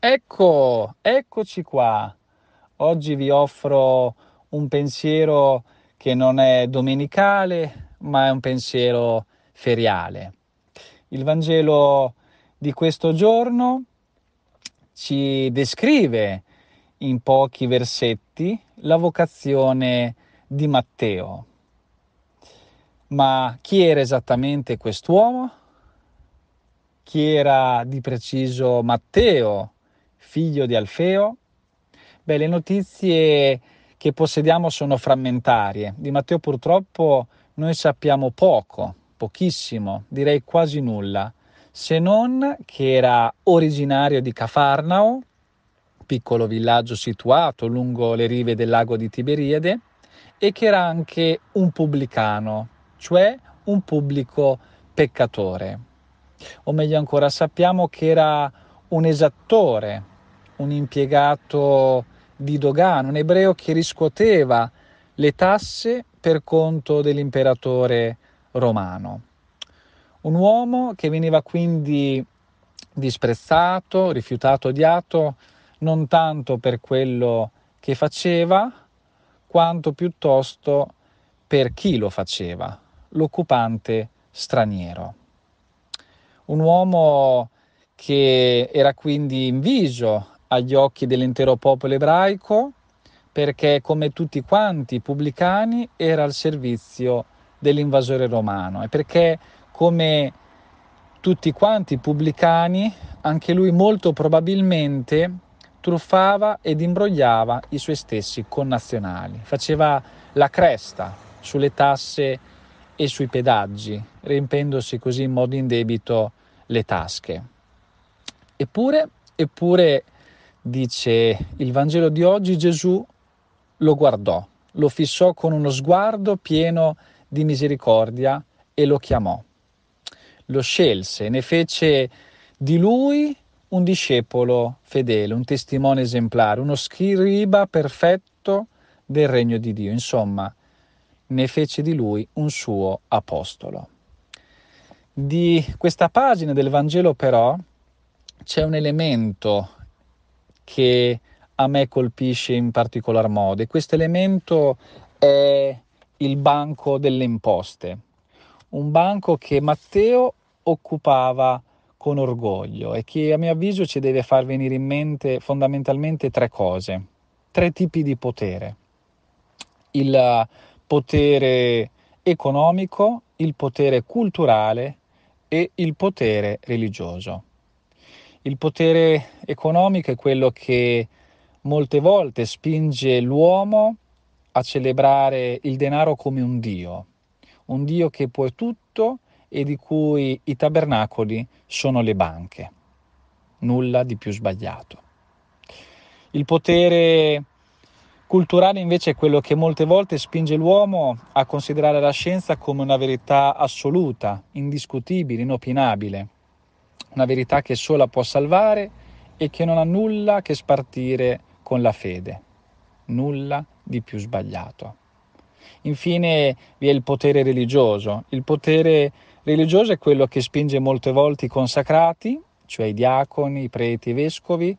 Ecco, eccoci qua. Oggi vi offro un pensiero che non è domenicale, ma è un pensiero feriale. Il Vangelo di questo giorno ci descrive in pochi versetti la vocazione di Matteo. Ma chi era esattamente quest'uomo? Chi era di preciso Matteo? figlio di Alfeo? Beh, le notizie che possediamo sono frammentarie. Di Matteo purtroppo noi sappiamo poco, pochissimo, direi quasi nulla, se non che era originario di Cafarnao, piccolo villaggio situato lungo le rive del lago di Tiberiade, e che era anche un pubblicano, cioè un pubblico peccatore. O meglio ancora, sappiamo che era un esattore, un impiegato di dogana, un ebreo che riscuoteva le tasse per conto dell'imperatore romano. Un uomo che veniva quindi disprezzato, rifiutato, odiato, non tanto per quello che faceva, quanto piuttosto per chi lo faceva, l'occupante straniero. Un uomo che era quindi inviso agli occhi dell'intero popolo ebraico perché come tutti quanti i pubblicani era al servizio dell'invasore romano e perché come tutti quanti i pubblicani anche lui molto probabilmente truffava ed imbrogliava i suoi stessi connazionali, faceva la cresta sulle tasse e sui pedaggi, riempendosi così in modo indebito le tasche. Eppure, eppure, dice il Vangelo di oggi, Gesù lo guardò, lo fissò con uno sguardo pieno di misericordia e lo chiamò. Lo scelse, ne fece di lui un discepolo fedele, un testimone esemplare, uno scriba perfetto del regno di Dio. Insomma, ne fece di lui un suo apostolo. Di questa pagina del Vangelo però c'è un elemento che a me colpisce in particolar modo e questo elemento è il banco delle imposte, un banco che Matteo occupava con orgoglio e che a mio avviso ci deve far venire in mente fondamentalmente tre cose, tre tipi di potere. Il potere economico, il potere culturale e il potere religioso. Il potere economico è quello che molte volte spinge l'uomo a celebrare il denaro come un Dio, un Dio che può tutto e di cui i tabernacoli sono le banche. Nulla di più sbagliato. Il potere culturale invece è quello che molte volte spinge l'uomo a considerare la scienza come una verità assoluta, indiscutibile, inopinabile una verità che sola può salvare e che non ha nulla che spartire con la fede, nulla di più sbagliato. Infine vi è il potere religioso. Il potere religioso è quello che spinge molte volte i consacrati, cioè i diaconi, i preti, i vescovi,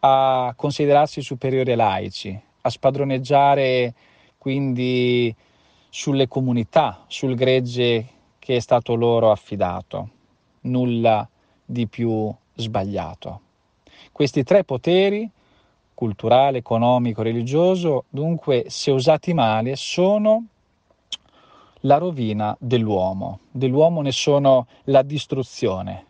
a considerarsi superiori ai laici, a spadroneggiare quindi sulle comunità, sul gregge che è stato loro affidato. Nulla di di più sbagliato. Questi tre poteri, culturale, economico, religioso, dunque, se usati male, sono la rovina dell'uomo. Dell'uomo ne sono la distruzione.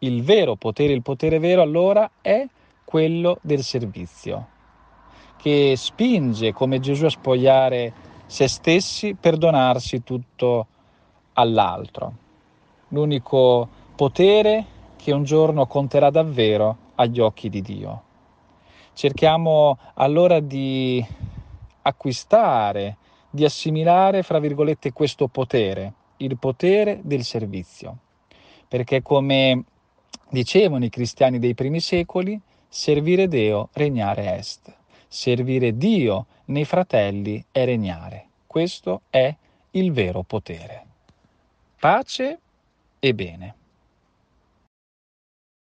Il vero potere, il potere vero allora è quello del servizio, che spinge come Gesù a spogliare se stessi per donarsi tutto all'altro. L'unico potere che un giorno conterà davvero agli occhi di Dio. Cerchiamo allora di acquistare, di assimilare, fra virgolette, questo potere, il potere del servizio. Perché come dicevano i cristiani dei primi secoli, servire Deo, regnare est. Servire Dio nei fratelli è regnare. Questo è il vero potere. Pace e bene.